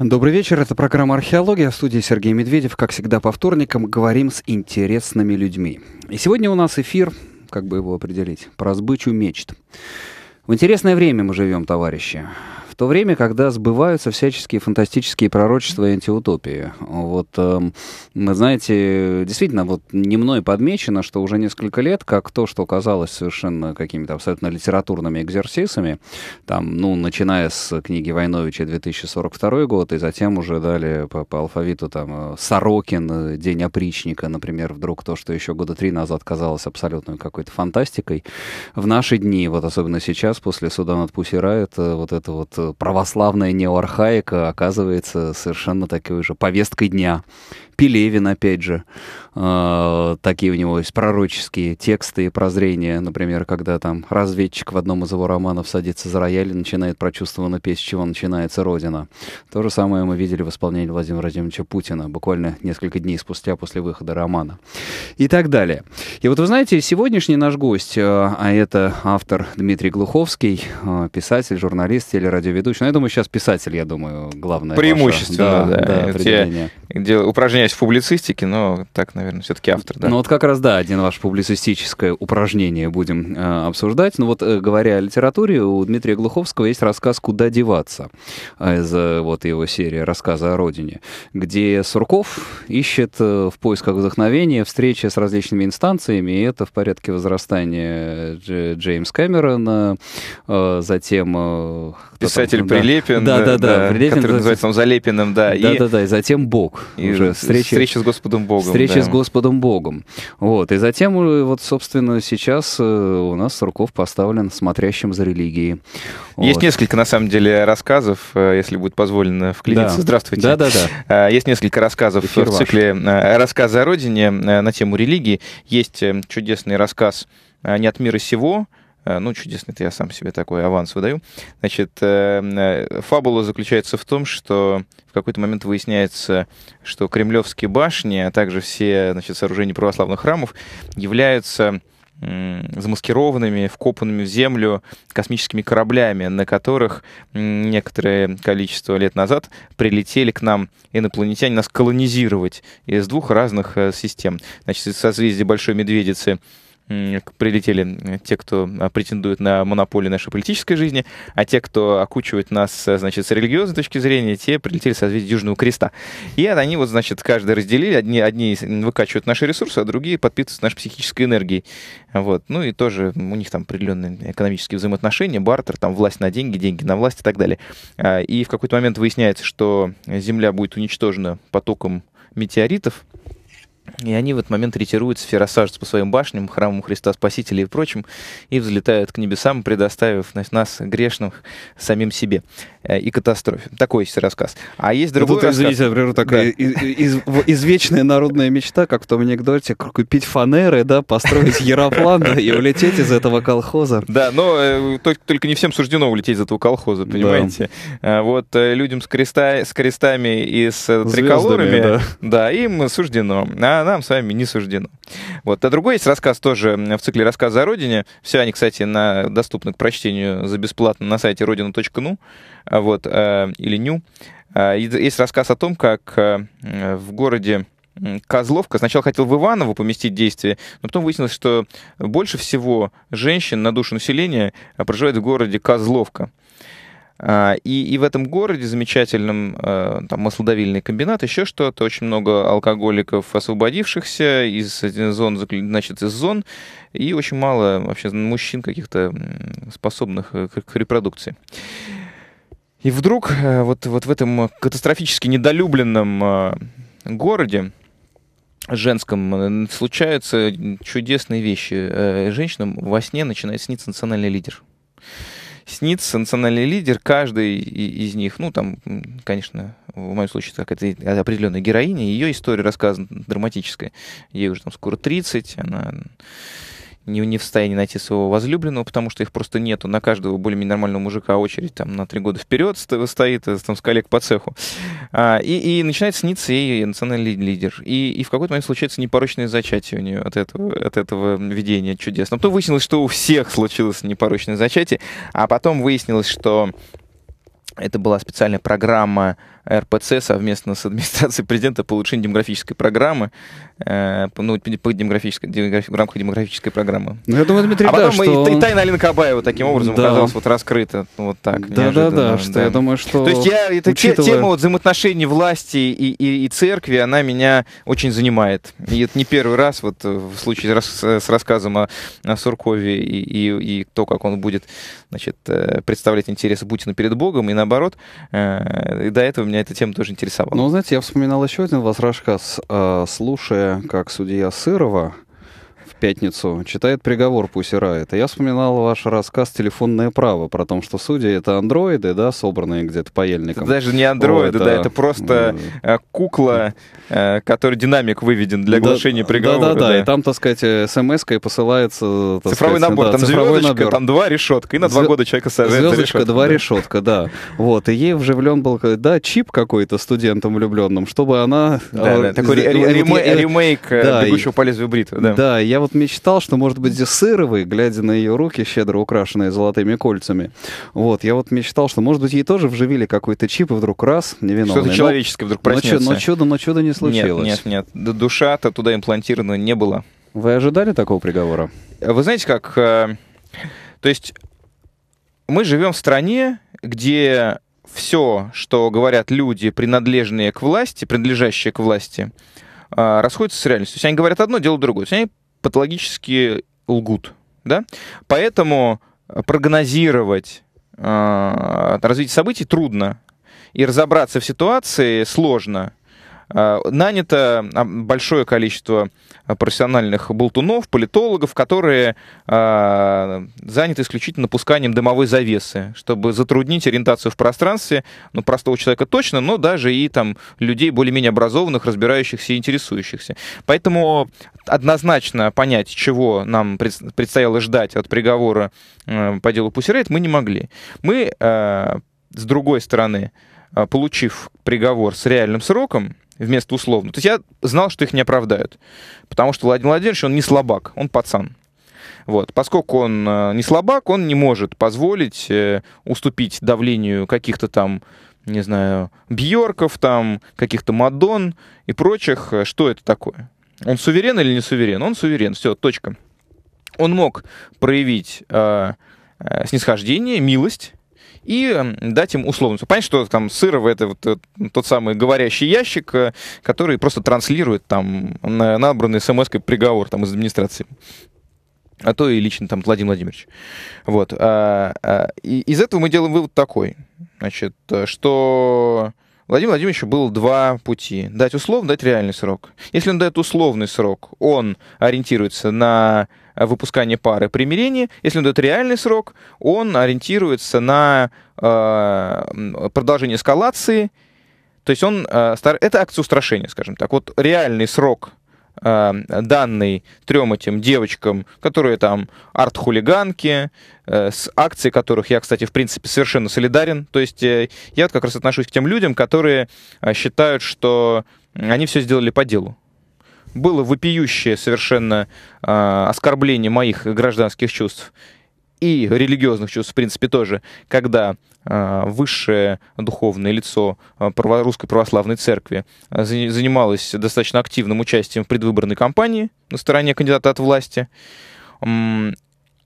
Добрый вечер, это программа «Археология», в студии Сергей Медведев. Как всегда, по вторникам говорим с интересными людьми. И сегодня у нас эфир, как бы его определить, про сбычу мечт. В интересное время мы живем, товарищи. В то время, когда сбываются всяческие фантастические пророчества и антиутопии. Вот, вы эм, знаете, действительно, вот не мной подмечено, что уже несколько лет, как то, что казалось совершенно какими-то абсолютно литературными экзерсисами, там, ну, начиная с книги Войновича 2042 год, и затем уже дали по, по алфавиту там э, Сорокин, э, День опричника, например, вдруг то, что еще года три назад казалось абсолютной какой-то фантастикой, в наши дни, вот особенно сейчас, после суда над Пусирает, э, вот это вот православная неоархаика оказывается совершенно такой же повесткой дня. Пелевин, опять же, э, такие у него есть пророческие тексты и прозрения, например, когда там разведчик в одном из его романов садится за рояль и начинает прочувствованно петь, с чего начинается Родина. То же самое мы видели в исполнении Владимира Владимировича Путина буквально несколько дней спустя после выхода романа. И так далее. И вот вы знаете, сегодняшний наш гость, э, а это автор Дмитрий Глуховский, э, писатель, журналист, телерадиоведущий, ну, я думаю, сейчас писатель, я думаю, главное. преимущество, ваше, да, да, да, да где, где упражнение разбираюсь в публицистике, но так, наверное, все-таки автор, да. Ну вот как раз, да, один ваш публицистическое упражнение будем э, обсуждать. Ну вот, э, говоря о литературе, у Дмитрия Глуховского есть рассказ «Куда деваться» из э, вот его серии «Рассказы о родине», где Сурков ищет э, в поисках вдохновения встречи с различными инстанциями, и это в порядке возрастания Дж Джеймс Кэмерона, э, затем... Э, Писатель там, Прилепин. Да, да, да. да, да Прилепин, который называется там Залепиным, да. Да, и... да, да, и затем Бог. И уже с встречи, встречи с Господом Богом. Встречи да. с Господом Богом. Вот. И затем, э, вот, собственно, сейчас э, у нас Сурков поставлен смотрящим за религией. Есть несколько, на самом деле, рассказов, э, если будет позволено вклиниться. Да. Здравствуйте. Да, да, да. Есть несколько рассказов Эфир в цикле ваш. «Рассказы о родине» на тему религии. Есть чудесный рассказ «Не от мира сего», Э, ну, чудесно, это я сам себе такой аванс выдаю. Значит, э, э, фабула заключается в том, что в какой-то момент выясняется, что кремлевские башни, а также все значит, сооружения православных храмов являются замаскированными, вкопанными в землю космическими кораблями, на которых некоторое количество лет назад прилетели к нам инопланетяне нас колонизировать из двух разных систем. Значит, из созвездия Большой Медведицы прилетели э, те, кто а, претендует на монополию нашей политической жизни, а те, кто окучивает нас, э, значит, с религиозной точки зрения, те прилетели со созвездие Южного Креста. И они вот, значит, каждый разделили, одни, одни выкачивают наши ресурсы, а другие подпитываются нашей психической энергией. Вот. Ну и тоже у них там определенные экономические взаимоотношения, бартер, там власть на деньги, деньги на власть и так далее. А, и в какой-то момент выясняется, что Земля будет уничтожена потоком метеоритов, и они в этот момент ретируют сферосажец по своим башням, храмам Христа Спасителя и прочим, и взлетают к небесам, предоставив значит, нас, грешных, самим себе э, и катастрофе. Такой есть рассказ. А есть другой Тут, рассказ. Извините, например, такая да. из, из, извечная народная мечта, как в том анекдоте, купить фанеры, да, построить яроплан и улететь из этого колхоза. Да, но э, только не всем суждено улететь из этого колхоза, понимаете? Э, вот людям с крестами и с триколорами, да, им суждено. А а нам с вами не суждено. Вот. А другой есть рассказ тоже в цикле «Рассказ о родине». Все они, кстати, на, доступны к прочтению за бесплатно на сайте родина.ну а вот, а, или «ню». А, есть рассказ о том, как в городе Козловка сначала хотел в Иваново поместить действие, но потом выяснилось, что больше всего женщин на душу населения проживает в городе Козловка. А, и, и в этом городе замечательном, э, там, маслодавильный комбинат, еще что-то, очень много алкоголиков, освободившихся из зон, значит, из зон, и очень мало вообще мужчин каких-то способных э, к репродукции. И вдруг э, вот, вот в этом катастрофически недолюбленном городе, женском, случаются чудесные вещи. Женщинам во сне начинает сниться национальный лидер снится национальный лидер, каждый из них, ну там, конечно, в моем случае как это определенная героиня, ее история рассказана драматическая. Ей уже там скоро 30, она не, не в состоянии найти своего возлюбленного, потому что их просто нету. На каждого более-менее нормального мужика очередь там на три года вперед стоит, э, там с коллег по цеху. А, и, и начинает сниться ей национальный лидер. И, и в какой-то момент случается непорочное зачатие у нее от этого, от этого видения чудес. потом выяснилось, что у всех случилось непорочное зачатие, а потом выяснилось, что это была специальная программа РПЦ совместно с администрацией президента получение демографической программы, э, ну, по демографической, демограф, в рамках демографической программы. Ну, я думаю, Дмитрий, а потом да, мы, что... и, и тайна Алины Кабаева таким образом да. оказалась вот раскрыта. Ну, вот так, Да-да-да, что да. я думаю, что... То есть я, эта учитывая... тема вот, взаимоотношений власти и, и, и церкви, она меня очень занимает. И это не первый раз, вот в случае с, с рассказом о, о Суркове и, и, и то, как он будет значит, э, представлять интересы Путина перед Богом, и наоборот, э, и до этого меня эта тема тоже интересовала. Ну, знаете, я вспоминал еще один возражкас, э, слушая, как судья Сырова пятницу читает приговор Пусси Райт. Я вспоминал ваш рассказ «Телефонное право» про то, что судьи — это андроиды, да, собранные где-то паяльником. Это даже не андроиды, О, это... да, это просто э, кукла, э, который динамик выведен для оглашения да, приговора. Да-да-да, и там, так сказать, э, смс и посылается... Цифровой сказать, набор, да, там цифровой звездочка, набор. там два решетка, и на Зв... два года человека сажают Звездочка, решетка, два да. решетка, да. Вот, и ей вживлен был, да, чип какой-то студентом влюбленным, чтобы она... Да, да, такой ремейк «Бегущего по лезвию бритвы», Да, я вот вот мечтал, что, может быть, Десыровой, глядя на ее руки, щедро украшенные золотыми кольцами, вот, я вот мечтал, что, может быть, ей тоже вживили какой-то чип, и вдруг раз, невиновный. Что-то человеческое вдруг проснется. Но, но чудо, но чудо не случилось. Нет, нет, нет. Душа-то туда имплантирована не была. Вы ожидали такого приговора? Вы знаете как, э, то есть мы живем в стране, где все, что говорят люди, принадлежные к власти, принадлежащие к власти, э, расходятся с реальностью. То есть они говорят одно, делают другое. То есть они патологически лгут. Да? Поэтому э, прогнозировать э, развитие событий трудно. И разобраться в ситуации сложно. А, нанято а, большое количество а, профессиональных болтунов, политологов, которые заняты исключительно пусканием дымовой завесы, чтобы затруднить ориентацию в пространстве, ну, простого человека точно, но даже и там людей более-менее образованных, разбирающихся и интересующихся. Поэтому однозначно понять, чего нам предстояло ждать от приговора э, по делу Пусирейт, мы не могли. Мы, э, с другой стороны, а, получив приговор с реальным сроком, вместо условного. То есть я знал, что их не оправдают. Потому что Владимир Владимирович, он не слабак, он пацан. Вот. Поскольку он а, не слабак, он не может позволить э, уступить давлению каких-то там, не знаю, Бьорков, там, каких-то Мадон и прочих. Что это такое? Он суверен или не суверен? Он суверен. Все, точка. Он мог проявить э, э, снисхождение, милость и эм, дать им условность. Понятно, что там Сыров это вот э, тот самый говорящий ящик, э, который просто транслирует там набранный смс приговор там из администрации а то и лично там Владимир Владимирович. Вот. А, а, и из этого мы делаем вывод такой, значит, э, что Владимир Владимировичу было два пути. Дать условный, дать реальный срок. Если он дает условный срок, он ориентируется на Э, выпускания пары примирения, если он дает реальный срок, он ориентируется на э, продолжение эскалации, то есть он, э, это акция устрашения, скажем так. Вот реальный срок э, данный трем этим девочкам, которые там арт-хулиганки, э, с акцией, которых я, кстати, в принципе, совершенно солидарен. То есть я как раз отношусь к тем людям, которые считают, что они все сделали по делу было вопиющее совершенно э, оскорбление моих гражданских чувств и религиозных чувств, в принципе, тоже, когда э, высшее духовное лицо а, право, Русской Православной Церкви занималось достаточно активным участием в предвыборной кампании на стороне кандидата от власти.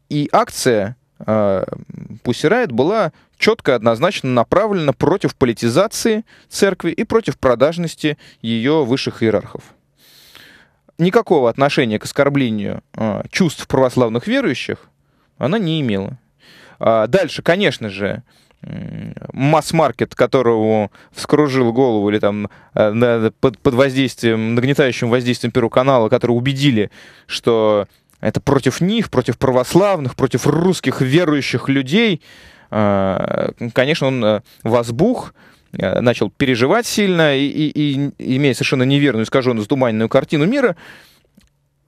И акция Пусси Райт была четко однозначно направлена против политизации церкви и против продажности ее высших иерархов никакого отношения к оскорблению а, чувств православных верующих она не имела. А, дальше, конечно же, масс-маркет, которому вскружил голову, или там э, под, под воздействием, нагнетающим воздействием Первого канала, которые убедили, что это против них, против православных, против русских верующих людей, а, конечно, он э, возбух, Э, начал переживать сильно и, и, и имея совершенно неверную, искаженную, сдуманенную картину мира,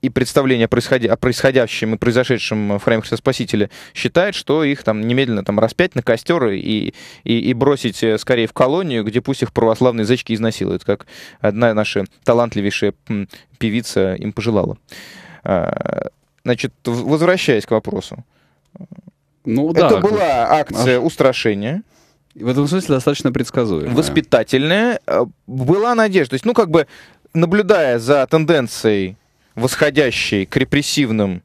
и представление о, происходя... о происходящем и произошедшем в храме Христа Спасителя считает, что их там немедленно там распять на костер и, и, и бросить э, скорее в колонию, где пусть их православные зачки изнасилуют, как одна наша талантливейшая певица им пожелала. А, значит, возвращаясь к вопросу. Ну, э, да. Это была акция устрашения. В этом смысле достаточно предсказуемая. Воспитательная. Э, была надежда. То есть, ну, как бы, наблюдая за тенденцией восходящей к репрессивным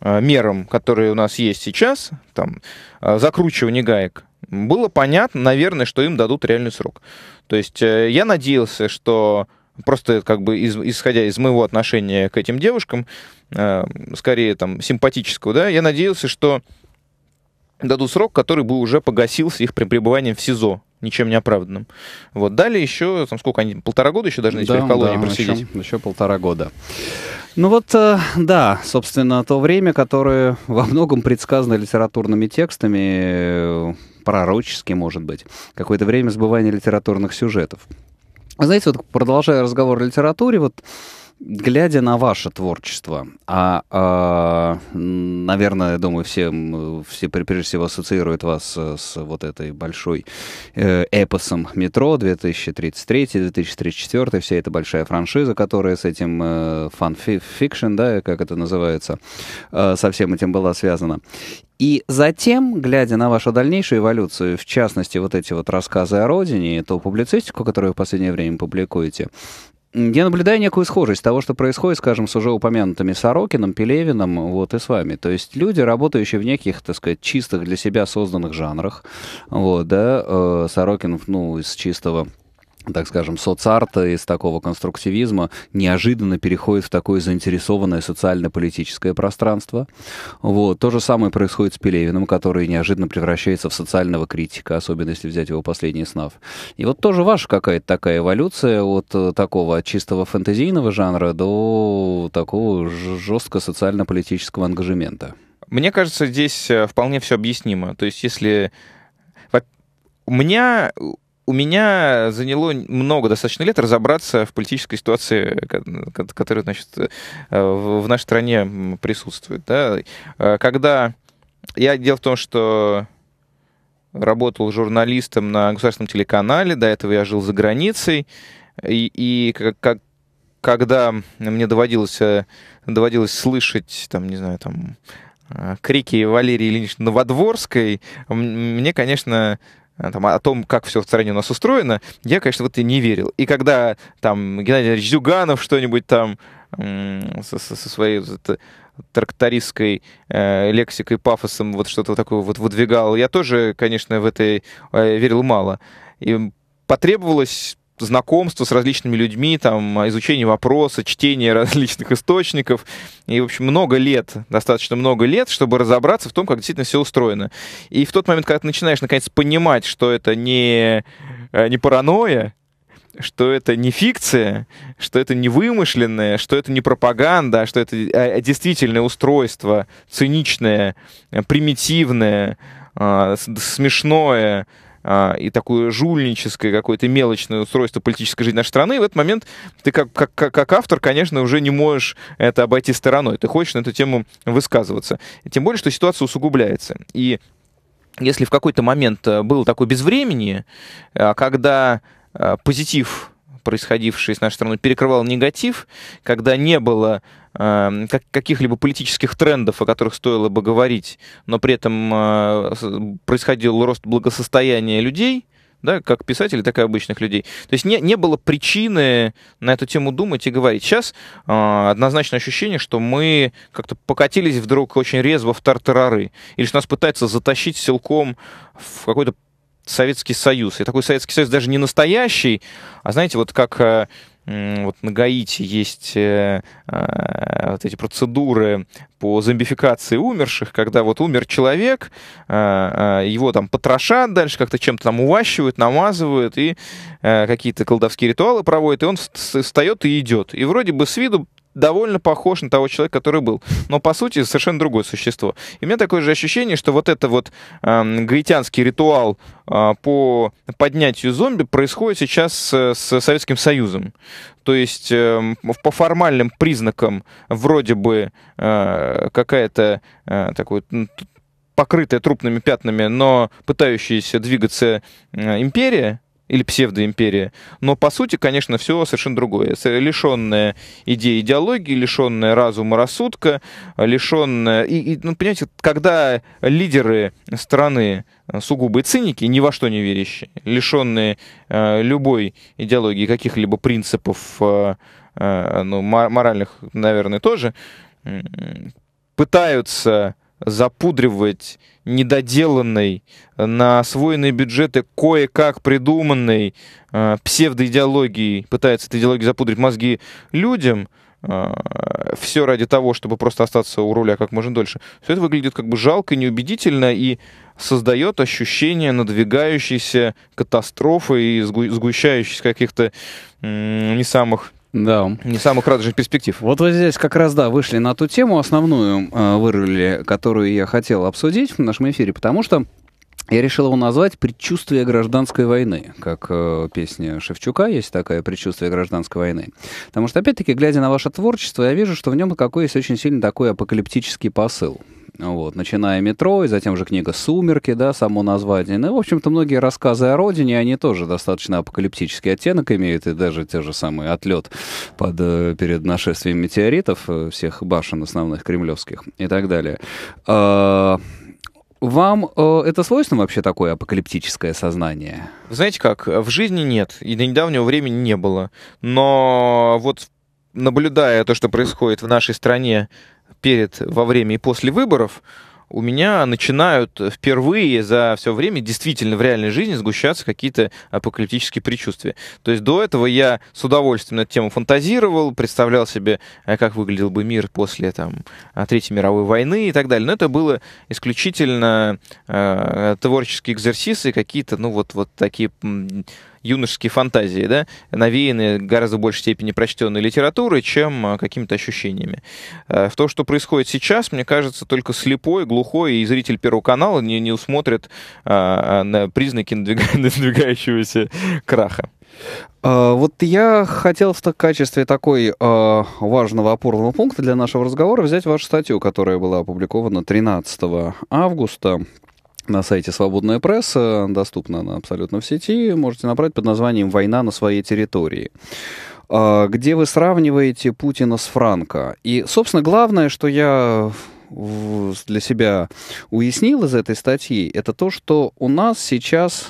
э, мерам, которые у нас есть сейчас, там, э, закручивание гаек, было понятно, наверное, что им дадут реальный срок. То есть я надеялся, что просто как бы из, исходя из моего отношения к этим девушкам, э, скорее там симпатического, да, я надеялся, что дадут срок, который бы уже погасился их пребыванием в СИЗО ничем не оправданным. Вот. Далее еще, там сколько они, полтора года еще должны да, теперь в колонии да, просидеть? Еще, еще полтора года. Ну вот, э, да, собственно, то время, которое во многом предсказано литературными текстами, э, пророчески, может быть, какое-то время сбывания литературных сюжетов. Знаете, вот продолжая разговор о литературе, вот глядя на ваше творчество, а, а наверное, я думаю, все, все прежде всего ассоциируют вас с, вот этой большой э, эпосом метро 2033-2034, вся эта большая франшиза, которая с этим э, фан-фикшн, да, как это называется, э, со всем этим была связана. И затем, глядя на вашу дальнейшую эволюцию, в частности, вот эти вот рассказы о родине, ту публицистику, которую вы в последнее время публикуете, я наблюдаю некую схожесть того, что происходит, скажем, с уже упомянутыми Сорокином, Пелевиным, вот и с вами. То есть люди, работающие в неких, так сказать, чистых для себя созданных жанрах, вот, да, э, Сорокинов, ну, из чистого так скажем, соцарта, из такого конструктивизма неожиданно переходит в такое заинтересованное социально-политическое пространство. Вот. То же самое происходит с Пелевиным, который неожиданно превращается в социального критика, особенно если взять его последний снав. И вот тоже ваша какая-то такая эволюция от э, такого от чистого фэнтезийного жанра до такого жестко социально-политического ангажемента. Мне кажется, здесь э, вполне все объяснимо. То есть, если у меня у меня заняло много достаточно лет разобраться в политической ситуации, которая значит, э, в нашей стране присутствует. Да? Э, когда я дело в том, что работал журналистом на государственном телеканале, до этого я жил за границей, и, и как, когда мне доводилось, э, доводилось слышать, там, не знаю, там, крики Валерии Ильиничны Новодворской, мне, конечно, Э, там, о том, как все в стране у нас устроено, я, конечно, в это не верил. И когда там Геннадий Ильич Зюганов что-нибудь там со, со, со своей трактористской э, лексикой, пафосом вот что-то такое вот выдвигал, я тоже, конечно, в это э, верил мало. И потребовалось знакомство с различными людьми, там, изучение вопроса, чтение различных источников. И, в общем, много лет, достаточно много лет, чтобы разобраться в том, как действительно все устроено. И в тот момент, когда ты начинаешь, наконец, понимать, что это не, э, не паранойя, что это не фикция, что это не вымышленное, что это не пропаганда, а что это э, э, действительное устройство, циничное, примитивное, смешное, а, и такое жульническое какое-то мелочное устройство политической жизни нашей страны, и в этот момент ты как, как, как автор, конечно, уже не можешь это обойти стороной. Ты хочешь на эту тему высказываться. Тем более, что ситуация усугубляется. И если в какой-то момент э, было такое безвремение, а, когда э, позитив происходивший с нашей страной, перекрывал негатив, когда не было э, каких-либо политических трендов, о которых стоило бы говорить, но при этом э, происходил рост благосостояния людей, да, как писателей, так и обычных людей. То есть не, не было причины на эту тему думать и говорить. Сейчас э, однозначное ощущение, что мы как-то покатились вдруг очень резво в тартарары, или что нас пытаются затащить силком в какой-то Советский Союз. И такой Советский Союз даже не настоящий, а знаете, вот как э, вот на Гаити есть э, э, вот эти процедуры по зомбификации умерших, когда вот умер человек, э, э его там потрошат дальше, как-то чем-то там уващивают, намазывают, и какие-то колдовские ритуалы проводят, и он встает и идет. И вроде бы с виду довольно похож на того человека, который был. Но, по сути, совершенно другое существо. И у меня такое же ощущение, что вот это вот э, гаитянский ритуал э, по поднятию зомби происходит сейчас с, с Советским Союзом. То есть э, по формальным признакам вроде бы э, какая-то э, такой покрытая трупными пятнами, но пытающаяся двигаться э, империя, или псевдоимперия. Но по сути, конечно, все совершенно другое. Лишенная идеи идеологии, лишенная разума рассудка, лишенная... И, и, ну, понимаете, когда лидеры страны э, сугубые циники, ни во что не верящие, лишенные э, любой идеологии, каких-либо принципов, э, э, ну, моральных, наверное, тоже, пытаются запудривать недоделанный, на освоенные бюджеты кое-как придуманной э, псевдоидеологией, пытается этой идеологией запудрить мозги людям, э, все ради того, чтобы просто остаться у руля как можно дольше. Все это выглядит как бы жалко, неубедительно и создает ощущение надвигающейся катастрофы и сгу- сгущающейся каких-то э, не самых да. Не самых радужных перспектив. Вот вы здесь как раз, да, вышли на ту тему основную, э, вырвали, которую я хотел обсудить в нашем эфире, потому что я решил его назвать «Предчувствие гражданской войны», как э, песня Шевчука есть такая «Предчувствие гражданской войны». Потому что, опять-таки, глядя на ваше творчество, я вижу, что в нем какой есть очень сильно такой апокалиптический посыл. Вот. Начиная метро, и затем же книга «Сумерки», да, само название. Ну, в общем-то, многие рассказы о родине, они тоже достаточно апокалиптический оттенок имеют, и даже те же самые отлет под, э, перед нашествием метеоритов э, всех башен основных кремлевских и так далее. А, вам э, это свойственно вообще такое апокалиптическое сознание? Знаете как, в жизни нет, и до недавнего времени не было. Но вот наблюдая то, что происходит в нашей стране перед, во время и после выборов, у меня начинают впервые за все время действительно в реальной жизни сгущаться какие-то апокалиптические предчувствия. То есть до этого я с удовольствием на эту тему фантазировал, представлял себе, э, как выглядел бы мир после там, э, Третьей мировой войны и так далее. Но это было исключительно э, творческие экзерсисы, какие-то, ну вот, вот такие юношеские фантазии, да, навеяны гораздо большей степени прочтенной литературой, чем э, какими-то ощущениями. Э, в то, что происходит сейчас, мне кажется, только слепой, глухой и зритель Первого канала не, не усмотрит а, на признаки надвигающегося краха. А, вот я хотел в качестве такой э, важного опорного пункта для нашего разговора взять вашу статью, которая была опубликована 13 августа на сайте «Свободная пресса», доступна она абсолютно в сети, можете набрать под названием «Война на своей территории» а, где вы сравниваете Путина с Франко. И, собственно, главное, что я для себя уяснил из этой статьи, это то, что у нас сейчас,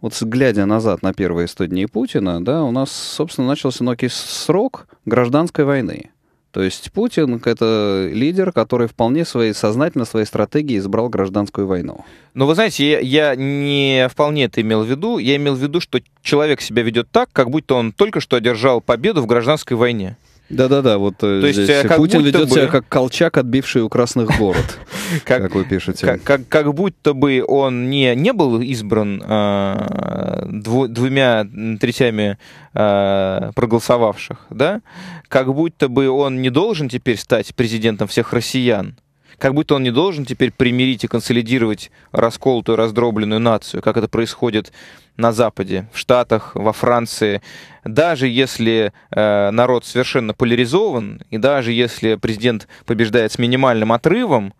вот глядя назад на первые 100 дней Путина, да, у нас, собственно, начался некий срок гражданской войны. То есть Путин — это лидер, который вполне своей, сознательно своей стратегией избрал гражданскую войну. Но вы знаете, я, я не вполне это имел в виду. Я имел в виду, что человек себя ведет так, как будто он только что одержал победу в гражданской войне. Да-да-да, вот э, То здесь есть, э, как Путин ведет бы... себя как Колчак, отбивший у красных город, как, вы пишете. Как, как, будто бы он не, не был избран а, двумя третями а, проголосовавших, да? Как будто бы он не должен теперь стать президентом всех россиян, как будто он не должен теперь примирить и консолидировать расколотую, раздробленную нацию, как это происходит на Западе, в Штатах, во Франции. Даже если э, народ совершенно поляризован, и даже если президент побеждает с минимальным отрывом,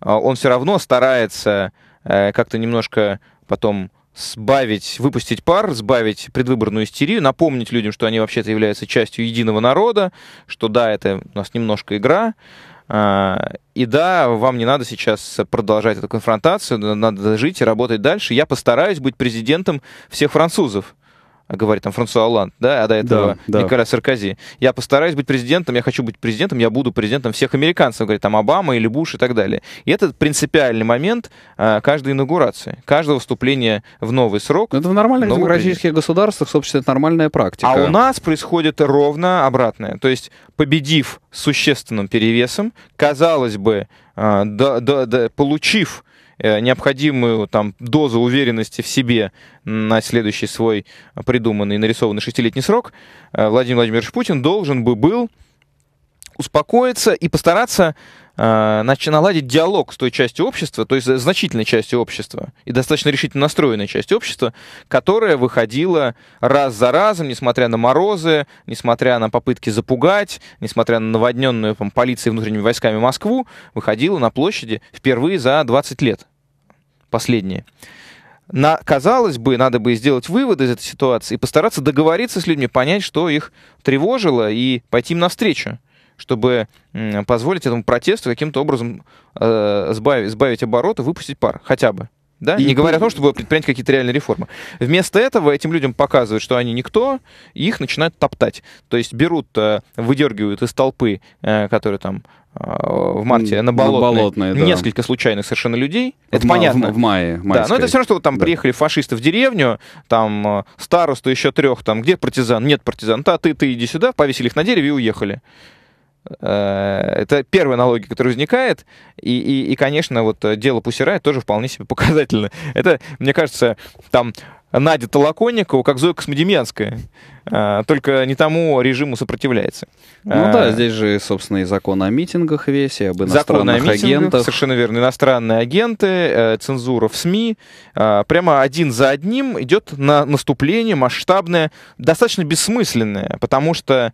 э, он все равно старается э, как-то немножко потом сбавить, выпустить пар, сбавить предвыборную истерию, напомнить людям, что они вообще-то являются частью единого народа, что да, это у нас немножко игра, а, и да, вам не надо сейчас продолжать эту конфронтацию, надо жить и работать дальше. Я постараюсь быть президентом всех французов. А говорит там Франсуа Олланд, да, а до этого да, да. Николя Саркози. Я постараюсь быть президентом, я хочу быть президентом, я буду президентом всех американцев, говорит там Обама или Буш и так далее. И это принципиальный момент а, каждой инаугурации, каждого вступления в новый срок. Но это в нормальных демократических государствах, собственно, это нормальная практика. А у нас происходит ровно обратное. То есть, победив существенным перевесом, казалось бы, а, да, да, да, получив Э, необходимую там, дозу уверенности в себе на следующий свой придуманный, нарисованный шестилетний срок, э, Владимир Владимирович Путин должен бы был успокоиться и постараться значит, э, наладить диалог с той частью общества, то есть значительной частью общества и достаточно решительно настроенной частью общества, которая выходила раз за разом, несмотря на морозы, несмотря на попытки запугать, несмотря на наводненную там, полицией и внутренними войсками Москву, выходила на площади впервые за 20 лет последние. На, казалось бы, надо бы сделать выводы из этой ситуации и постараться договориться с людьми, понять, что их тревожило, и пойти им навстречу, чтобы позволить этому протесту каким-то образом э, сбавить, сбавить обороты, выпустить пар хотя бы да, и не говоря о том, чтобы предпринять какие-то реальные реформы. Вместо этого этим людям показывают, что они никто, и их начинают топтать. То есть берут, э, выдергивают из толпы, э, которые там э, в марте на болотной, на болотной да. несколько случайных совершенно людей. это ма- понятно. В, в мае. Майской. Да, но это все равно, что там да. приехали фашисты в деревню, там старосту еще трех, там где партизан, нет партизан, да, ты, ты иди сюда, повесили их на дереве и уехали. Э, это первая аналогия, которая возникает. И, и, и конечно, вот э, дело Пусирая тоже вполне себе показательно. Это, мне кажется, там Надя Толоконникова, как Зоя Космодемьянская. А, только не тому режиму сопротивляется. Ну а, да, здесь же, собственно, и закон о митингах весь, и об иностранных закон агентах. Совершенно верно. Иностранные агенты, э, цензура в СМИ. А, прямо один за одним идет на наступление масштабное, достаточно бессмысленное, потому что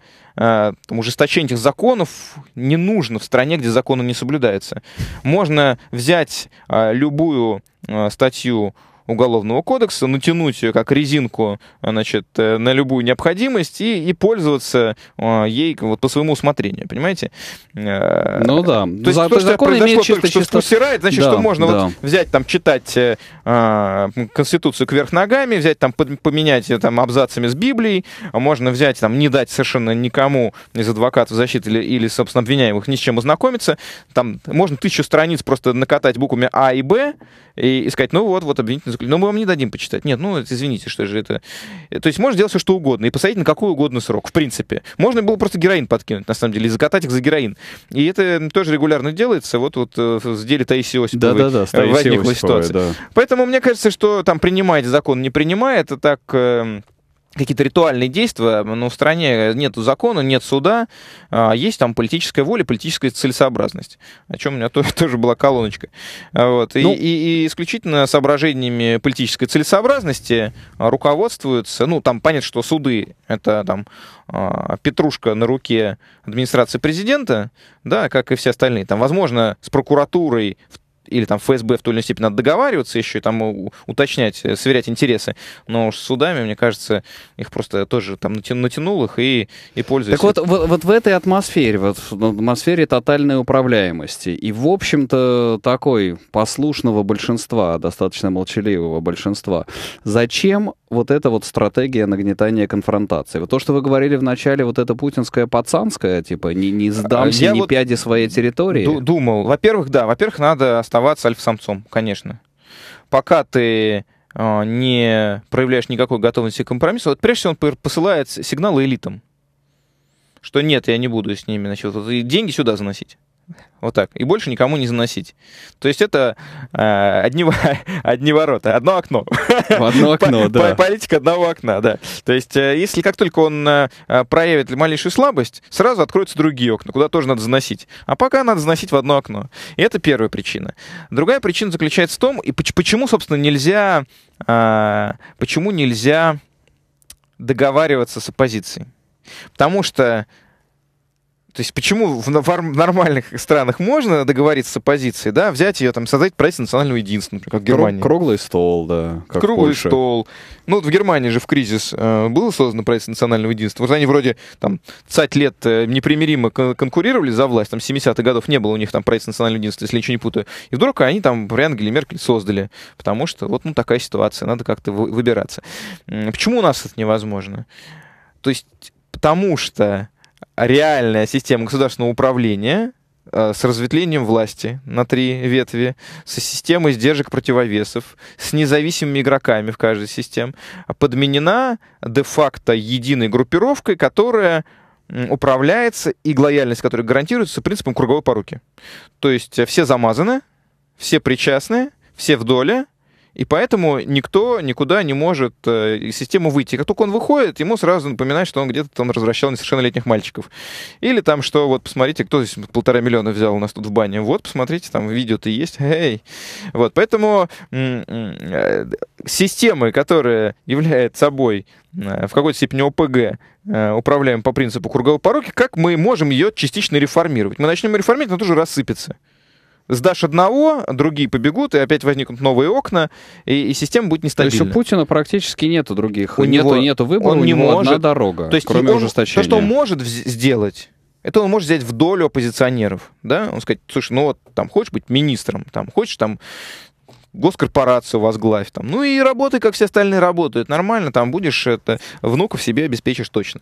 ужесточение этих законов не нужно в стране, где законы не соблюдаются. Можно взять любую статью Уголовного кодекса, натянуть ее как резинку э, значит, э, на любую необходимость и, и пользоваться э, ей вот по своему усмотрению, понимаете? Ну да. То ну, есть За, то, что произошло чисто, только, чисто... что стирает, значит, да, что можно да. вот взять, там, читать э, Конституцию кверх ногами, взять, там, поменять ее, там, абзацами с Библией, а можно взять, там, не дать совершенно никому из адвокатов защиты или, или собственно, обвиняемых ни с чем ознакомиться, там, можно тысячу страниц просто накатать буквами А и Б и, и сказать, ну вот, вот обвинительный заключили, но мы вам не дадим почитать. Нет, ну, извините, что же это... Э, то есть можно делать все, что угодно, и посадить на какой угодно срок, в принципе. Можно было просто героин подкинуть, на самом деле, и закатать их за героин. И это тоже регулярно делается, вот, вот э, в деле Таисии Осиповой да, да, да, возникла ситуация. Да. Поэтому мне кажется, что там принимает закон, не принимает, это так эм, какие-то ритуальные действия, но в стране нет закона, нет суда, а есть там политическая воля, политическая целесообразность, о чем у меня тоже, тоже была колоночка. А вот. Ну, и, и, и исключительно соображениями политической целесообразности руководствуются, ну, там понятно, что суды — это там а, петрушка на руке администрации президента, да, как и все остальные. Там, возможно, с прокуратурой в или там ФСБ в той или иной степени надо договариваться еще и там уточнять, э, сверять интересы. Но с судами, мне кажется, их просто тоже там натянул, их и, и пользуется. Так вот, вот, вот в этой атмосфере, вот в атмосфере тотальной управляемости и, в общем-то, такой послушного большинства, достаточно молчаливого большинства, зачем вот эта вот стратегия нагнетания конфронтации. Вот то, что вы говорили в начале, вот это путинская пацанская, типа, не, не сдамся, не вот пяди своей территории. Думал. Во-первых, да, во-первых, надо оставаться альф-самцом, конечно. Пока ты э, не проявляешь никакой готовности к компромиссу, вот прежде всего он посылает сигналы элитам, что нет, я не буду с ними, значит, вот деньги сюда заносить. Вот так. И больше никому не заносить. То есть это э, одни, одни ворота, одно окно. В одно окно, да. Политика одного окна, да. То есть э, если как только он э, э, проявит малейшую слабость, сразу откроются другие окна, куда тоже надо заносить. А пока надо заносить в одно окно. И это первая причина. Другая причина заключается в том, и почему, собственно, нельзя, э, почему нельзя договариваться с оппозицией. Потому что то есть почему в, нормальных странах можно договориться с оппозицией, да, взять ее, там, создать проект национального единства, например, как в Германии. Круглый стол, да. Как Круглый Польша. стол. Ну, вот в Германии же в кризис э, было создано проект национального единства. Вот они вроде там 20 лет э, непримиримо конкурировали за власть, там 70-х годов не было у них там проект национального единства, если я ничего не путаю. И вдруг они там при Ангеле Меркель создали, потому что вот ну, такая ситуация, надо как-то выбираться. Почему у нас это невозможно? То есть потому что реальная система государственного управления э, с разветвлением власти на три ветви, со системой сдержек противовесов, с независимыми игроками в каждой системе, подменена де-факто единой группировкой, которая управляется и лояльность которой гарантируется принципом круговой поруки. То есть все замазаны, все причастны, все в доле, и поэтому никто никуда не может э, из системы выйти. Как только он выходит, ему сразу напоминает, что он где-то там развращал несовершеннолетних мальчиков. Или там, что вот посмотрите, кто здесь полтора миллиона взял у нас тут в бане. Вот, посмотрите, там видео-то есть. Эй! Вот, поэтому э, системы, которые являют собой э, в какой-то степени ОПГ, управляем по принципу круговой пороки, как мы можем ее частично реформировать? Мы начнем реформировать, она тоже рассыпется сдашь одного, другие побегут, и опять возникнут новые окна, и, и система будет нестабильна. То есть у Путина практически нету других, у нету, него, нету выбора, он у не может, одна дорога, то есть кроме он, ужесточения. То, что он может сделать, это он может взять в долю оппозиционеров, да, он сказать, слушай, ну вот, там, хочешь быть министром, там, хочешь, там, госкорпорацию возглавь. Там. Ну и работай, как все остальные работают. Нормально, там будешь это, внуков себе обеспечишь точно.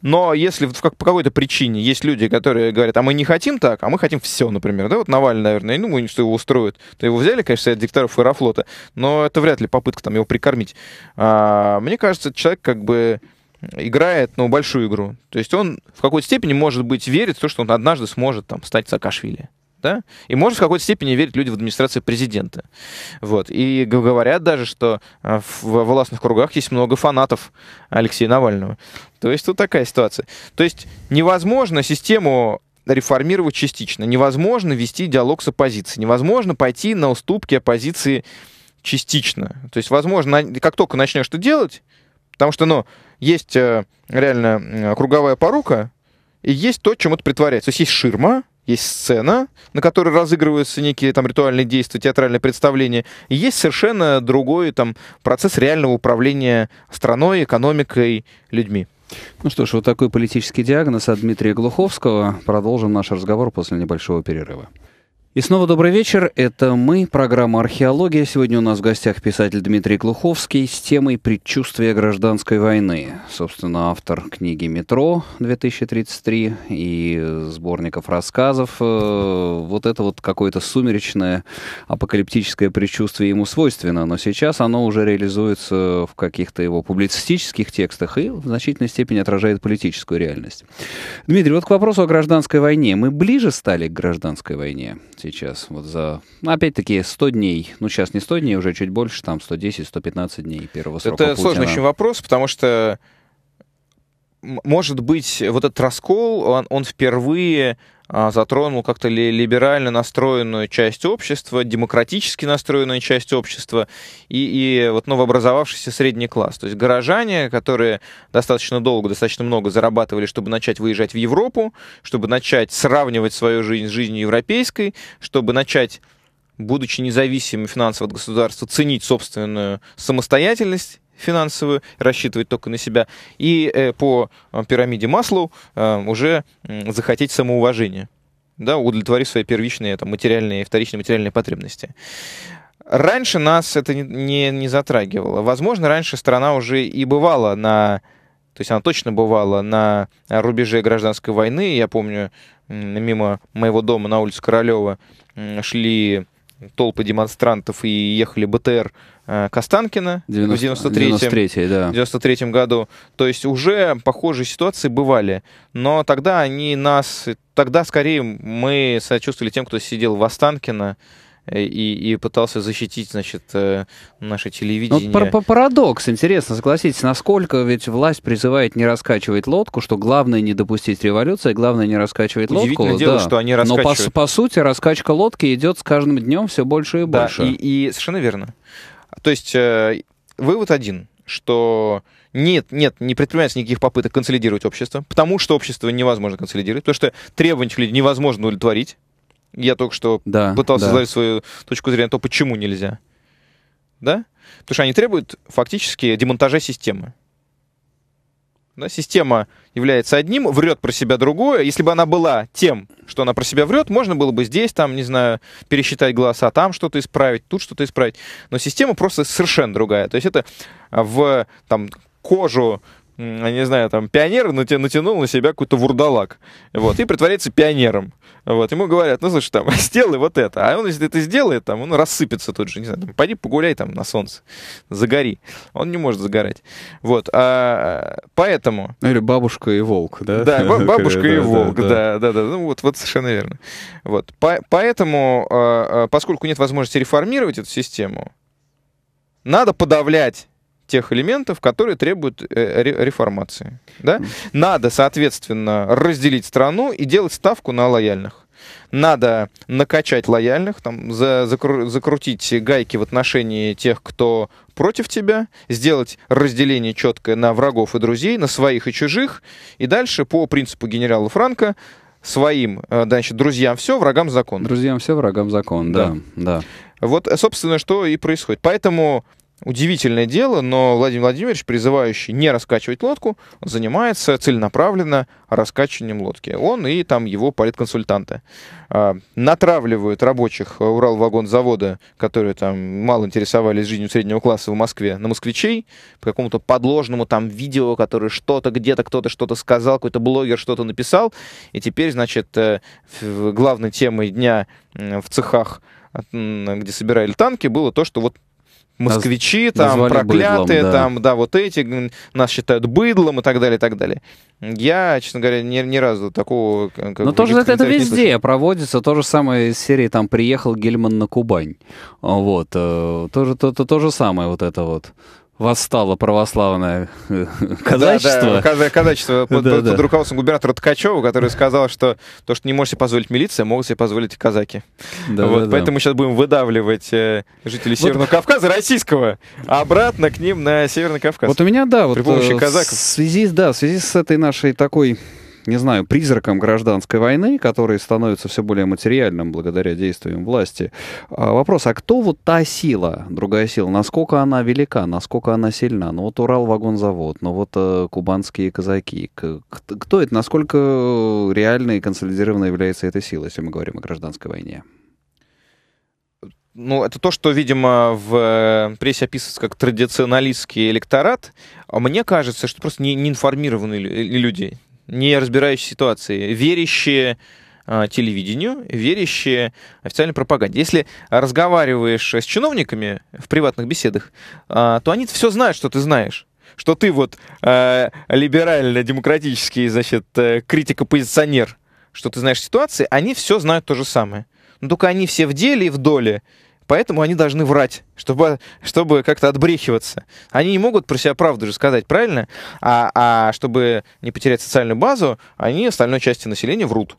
Но если в, как, по какой-то причине есть люди, которые говорят, а мы не хотим так, а мы хотим все, например, да, вот Навальный, наверное, ну, что его устроит, то его взяли, конечно, совет директоров Аэрофлота, но это вряд ли попытка там его прикормить. А, мне кажется, человек как бы играет, ну, большую игру. То есть он в какой-то степени, может быть, верит в то, что он однажды сможет там стать Саакашвили да? И можно в какой-то степени верить люди в администрацию президента. Вот. И говорят даже, что а, в властных кругах есть много фанатов Алексея Навального. То есть тут такая ситуация. То есть невозможно систему реформировать частично, невозможно вести диалог с оппозицией, невозможно пойти на уступки оппозиции частично. То есть, возможно, как только начнешь это делать, потому что, ну, есть э, реально круговая порука, и есть то, чем это притворяется. То есть есть ширма, есть сцена, на которой разыгрываются некие там ритуальные действия, театральные представления, и есть совершенно другой там процесс реального управления страной, экономикой, людьми. Ну что ж, вот такой политический диагноз от Дмитрия Глуховского. Продолжим наш разговор после небольшого перерыва. И снова добрый вечер. Это мы, программа «Археология». Сегодня у нас в гостях писатель Дмитрий Клуховский с темой «Предчувствие гражданской войны». Собственно, автор книги «Метро-2033» и сборников рассказов. Э, вот это вот какое-то сумеречное апокалиптическое предчувствие ему свойственно, но сейчас оно уже реализуется в каких-то его публицистических текстах и в значительной степени отражает политическую реальность. Дмитрий, вот к вопросу о гражданской войне. Мы ближе стали к гражданской войне сейчас, вот за, ну, опять-таки, 100 дней, ну, сейчас не 100 дней, уже чуть больше, там, 110-115 дней первого срока Это Путина. сложный очень вопрос, потому что, может быть, вот этот раскол, он, он впервые а, затронул как-то ли либерально настроенную часть общества, демократически настроенную часть общества и, и вот новообразовавшийся средний класс. То есть горожане, которые достаточно долго, достаточно много зарабатывали, чтобы начать выезжать в Европу, чтобы начать сравнивать свою жизнь с жизнью европейской, чтобы начать будучи независимым финансово от государства, ценить собственную самостоятельность финансовую, рассчитывать только на себя, и э, по э, пирамиде Маслоу э, уже э, захотеть самоуважения, да, удовлетворить свои первичные там, материальные и вторичные материальные потребности. Раньше нас это не, не, не затрагивало. Возможно, раньше страна уже и бывала на... То есть она точно бывала на рубеже гражданской войны. Я помню, мимо моего дома на улице Королева шли толпы демонстрантов и ехали БТР Э, Костанкина в 93 да. году. То есть уже похожие ситуации бывали. Но тогда они нас... Тогда скорее мы сочувствовали тем, кто сидел в Останкино, э, и, и пытался защитить, значит, э, наше ну, телевидение. Ну, пар -пар парадокс, интересно, согласитесь, насколько ведь власть призывает не раскачивать лодку, что главное не допустить революции, а главное не раскачивать Удивительное лодку. дело, да. что они раскачивают. Но по, по сути раскачка лодки идет с каждым днем все больше и да, больше. И, и совершенно верно. То есть э, вывод один, что нет, нет, не предпринимается никаких попыток консолидировать общество, потому что общество невозможно консолидировать, потому что требования людей невозможно удовлетворить. Я только что да, пытался да. задать свою точку зрения, то почему нельзя. Да? Потому что они требуют фактически демонтажа системы да, система является одним, врет про себя другое. Если бы она была тем, что она про себя врет, можно было бы здесь, там, не знаю, пересчитать голоса, а там что-то исправить, тут что-то исправить. Но система просто совершенно другая. То есть это а, в там, кожу не знаю, там, пионер натянул на себя какой-то вурдалак, вот, и притворяется пионером. Вот, ему говорят, ну, слушай, там, сделай вот это. А он, если это сделает, там, он рассыпется тут же, не знаю, там, пойди погуляй там на солнце, загори. Он не может загорать. Вот, а, поэтому... Ну, или бабушка и волк, да? Да, бабушка и волк, да, да, да, ну, вот, вот совершенно верно. Вот, поэтому, а, а, поскольку нет возможности реформировать эту систему, надо подавлять тех элементов, которые требуют э, реформации. Да? Надо, соответственно, разделить страну и делать ставку на лояльных надо накачать лояльных, там, за, закру, закрутить гайки в отношении тех, кто против тебя, сделать разделение четкое на врагов и друзей, на своих и чужих, и дальше по принципу генерала Франка своим, э, значит, друзьям все, врагам закон. Друзьям все, врагам закон, да, да. да. Вот, собственно, что и происходит. Поэтому Удивительное дело, но Владимир Владимирович, призывающий не раскачивать лодку, занимается целенаправленно раскачиванием лодки. Он и там его политконсультанты. А, натравливают рабочих Уралвагонзавода, которые там мало интересовались жизнью среднего класса в Москве, на москвичей по какому-то подложному там видео, которое что-то где-то кто-то что-то сказал, какой-то блогер что-то написал. И теперь, значит, э, главной темой дня в цехах э, где собирали танки, было то, что вот москвичи, там, проклятые, быдлом, да. там, да, вот эти, нас считают быдлом и так далее, и так далее. Я, честно говоря, ни, ни разу такого... Э, как Но тоже это, это везде проводится, то же самое из серии, там, приехал Гельман на Кубань, вот, э, тоже то, то, то же самое вот это вот восстало православное казачество. Э, да, да, казачество под, да, под, да. под руководством губернатора Ткачева, который сказал, что то, что не может позволить милиция, могут себе позволить казаки. Да, вот, да, поэтому да. сейчас будем выдавливать э, жителей Северного вот. Кавказа российского обратно к ним на Северный Кавказ. Вот у меня, да, вот, помощи э, казаков. В связи, да, в связи с этой нашей такой не знаю, призраком гражданской войны, который становится все более материальным благодаря действиям власти. А вопрос, а кто вот та сила, другая сила, насколько она велика, насколько она сильна? Ну вот Урал-вагонзавод, ну вот э, кубанские казаки. Кто это, насколько реально и консолидированно является эта сила, если мы говорим о гражданской войне? ну, это то, что, видимо, в э, прессе описывается как традиционалистский электорат. А Мне кажется, что просто не, не информированные люди не разбирающие ситуации, верящие а, телевидению, верящие официальной пропаганде. Если разговариваешь с чиновниками в приватных беседах, а, то они все знают, что ты знаешь что ты вот э, либерально-демократический, значит, э, критик-оппозиционер, что ты знаешь ситуации, они все знают то же самое. Но ну, только они все в деле и в доле, Поэтому они должны врать, чтобы, чтобы как-то отбрехиваться. Они не могут про себя правду же сказать, правильно? А, а чтобы не потерять социальную базу, они остальной части населения врут.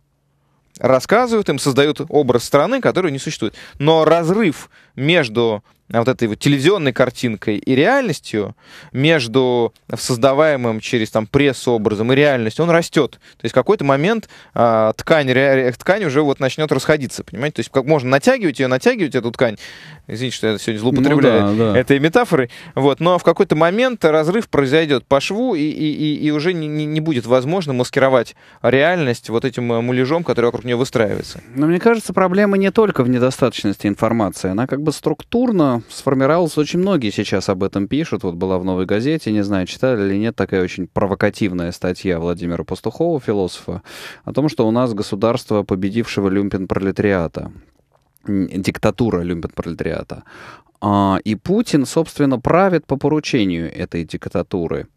Рассказывают им, создают образ страны, который не существует. Но разрыв между а вот этой вот телевизионной картинкой и реальностью, между создаваемым через там прессу образом и реальностью, он растет. То есть в какой-то момент э, ткань, ре, э, ткань уже вот начнет расходиться, понимаете? То есть как можно натягивать ее, натягивать эту ткань. Извините, что я сегодня злоупотребляю ну, да, да. этой метафорой. Вот, но в какой-то момент разрыв произойдет по шву, и, и, и уже не, не будет возможно маскировать реальность вот этим э, муляжом, который вокруг нее выстраивается. Но мне кажется, проблема не только в недостаточности информации. Она как бы структурно сформировался, очень многие сейчас об этом пишут. Вот была в «Новой газете», не знаю, читали или нет, такая очень провокативная статья Владимира Пастухова, философа, о том, что у нас государство победившего люмпен-пролетариата диктатура люмпен-пролетариата. А, и Путин, собственно, правит по поручению этой диктатуры.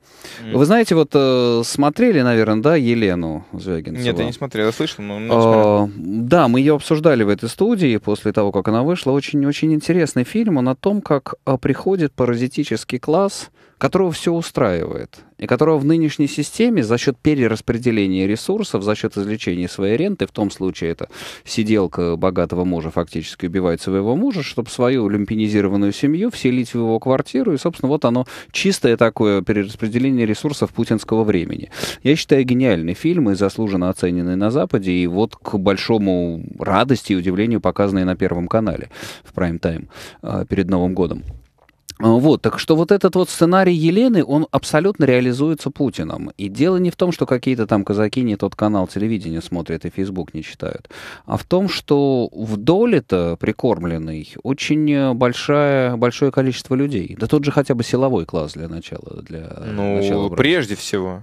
Mm. Вы знаете, вот э, смотрели, наверное, да, Елену Звягинцеву? Нет, я не смотрел, я слышал, но... но а, да, мы ее обсуждали в этой студии после того, как она вышла. Очень-очень интересный фильм, он о том, как э, приходит паразитический класс которого все устраивает, и которого в нынешней системе за счет перераспределения ресурсов, за счет извлечения своей ренты, в том случае это сиделка богатого мужа фактически убивает своего мужа, чтобы свою люмпинизированную семью вселить в его квартиру, и, собственно, вот оно чистое такое перераспределение ресурсов путинского времени. Я считаю, гениальный фильм и заслуженно оцененный на Западе, и вот к большому радости и удивлению показанный на Первом канале в прайм-тайм а, перед Новым годом. А, вот, так что вот этот вот сценарий Елены, он абсолютно реализуется Путиным. И дело не в том, что какие-то там казаки не тот канал телевидения смотрят и Facebook не читают, а в том, что в доле-то прикормленный очень большая, большое количество людей. Да тот же хотя бы силовой класс для начала. Для ну, начала прежде всего.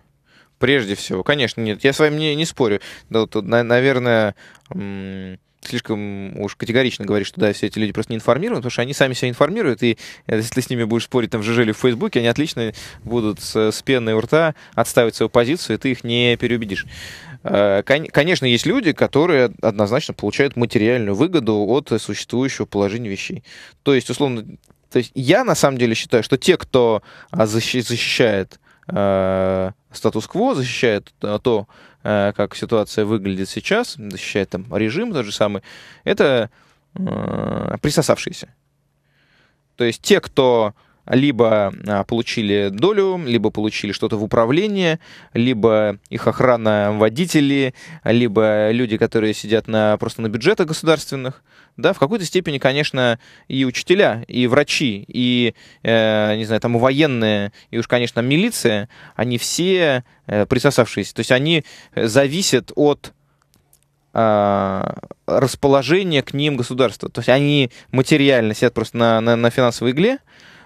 Прежде всего, конечно, нет. Я с вами не, не спорю. Да, тут, наверное, слишком уж категорично говоришь что да, все эти люди просто не информированы, потому что они сами себя информируют, и э, если ты с ними будешь спорить там в ЖЖ или в Фейсбуке, они отлично будут с, с пеной у рта отставить свою позицию, и ты их не переубедишь. Э, конечно, есть люди, которые однозначно получают материальную выгоду от существующего положения вещей. То есть, условно, то есть я на самом деле считаю, что те, кто а, защищает э, статус-кво, защищает то, Э, как ситуация выглядит сейчас, защищает там режим тот же самый, это э, присосавшиеся. То есть те, кто либо а, получили долю, либо получили что-то в управлении, либо их охрана водители, либо люди, которые сидят на, просто на бюджетах государственных. Да, в какой-то степени, конечно, и учителя, и врачи, и, э, не знаю, там военные, и уж, конечно, милиция, они все э, присосавшиеся. То есть они зависят от а, расположения к ним государства. То есть они материально сидят просто на, на, на финансовой игле,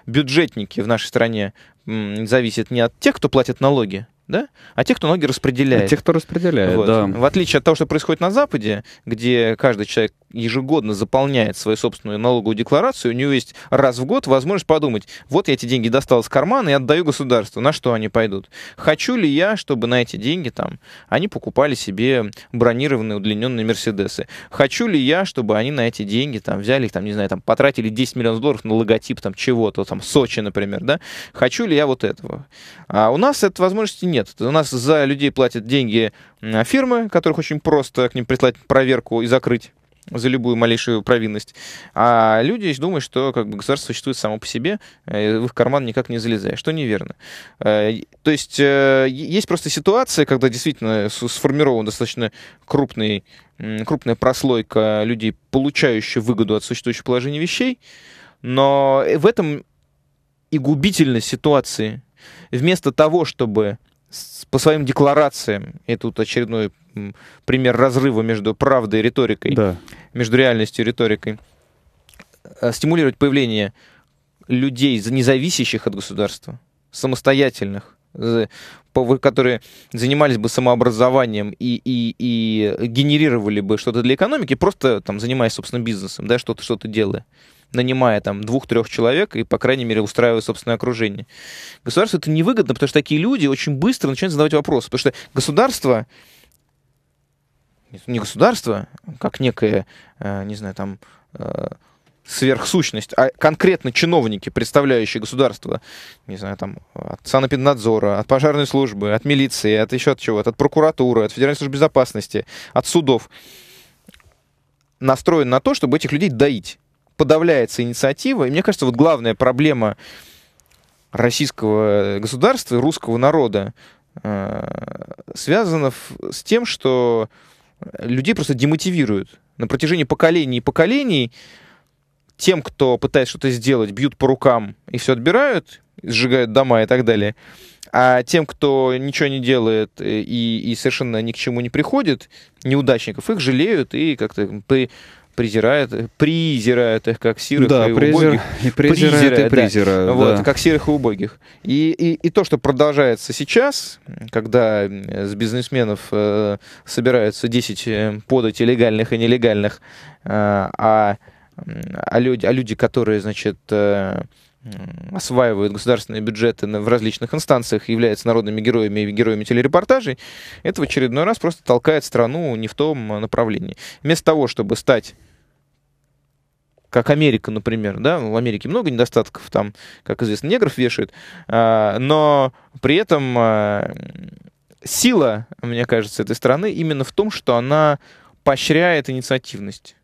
бюджетники в нашей стране зависят не от тех, кто платит налоги, да? А те, кто ноги а распределяет. А те, кто распределяет, вот. да. В отличие от того, что происходит на Западе, где каждый человек ежегодно заполняет свою собственную налоговую декларацию, у него есть раз в год возможность подумать, вот я эти деньги достал из кармана и отдаю государству, на что они пойдут? Хочу ли я, чтобы на эти деньги там они покупали себе бронированные удлиненные Мерседесы? Хочу ли я, чтобы они на эти деньги там взяли, там, не знаю, там потратили 10 миллионов долларов на логотип там чего-то, там Сочи, например, да? Хочу ли я вот этого? А у нас этой возможности нет. У нас за людей платят деньги фирмы, которых очень просто к ним прислать проверку и закрыть за любую малейшую провинность. А люди думают, что как бы, государство существует само по себе, э, в их карман никак не залезая, что неверно. Э, то есть э, есть просто ситуация, когда действительно сформирован достаточно крупный, крупная прослойка людей, получающих выгоду от существующего положения вещей, но в этом и губительность ситуации. Вместо того, чтобы по своим декларациям, это тут очередной пример разрыва между правдой и риторикой, да. между реальностью и риторикой, э, стимулировать появление людей, независящих от государства, самостоятельных, которые занимались бы самообразованием и, и, и генерировали бы что-то для экономики, просто там занимаясь собственно бизнесом, да, что-то что-то делая нанимая там двух-трех человек и, по крайней мере, устраивая собственное окружение. Государству это невыгодно, потому что такие люди очень быстро начинают задавать вопросы, потому что государство не государство, как некое, э, не знаю, там э, сверхсущность, а конкретно чиновники, представляющие государство, не знаю, там, от санэпиднадзора, от пожарной службы, от милиции, от еще от чего от прокуратуры, от Федеральной службы безопасности, от судов, настроен на то, чтобы этих людей доить подавляется инициатива. И мне кажется, вот главная проблема российского государства и русского народа э, связана в с тем, что людей просто демотивируют. На протяжении поколений и поколений тем, кто пытается что-то сделать, бьют по рукам и все отбирают, сжигают дома и так далее. А тем, кто ничего не делает э, и, и совершенно ни к чему не приходит, неудачников, их жалеют и как-то презирает, призирает их как сирых да, и презир, убогих. И презирает, презирает, и презирает, да, вот, да. Как сирых и убогих. И, и, и то, что продолжается сейчас, когда э, с бизнесменов э, собираются 10 э, податей легальных и нелегальных, э, а, а, люди, а люди, которые, значит, э, осваивают государственные бюджеты в различных инстанциях, являются народными героями и героями телерепортажей, это в очередной раз просто толкает страну не в том направлении. Вместо того, чтобы стать как Америка, например, да, в Америке много недостатков, там, как известно, негров вешают, а, но при этом а, сила, мне кажется, этой страны именно в том, что она поощряет инициативность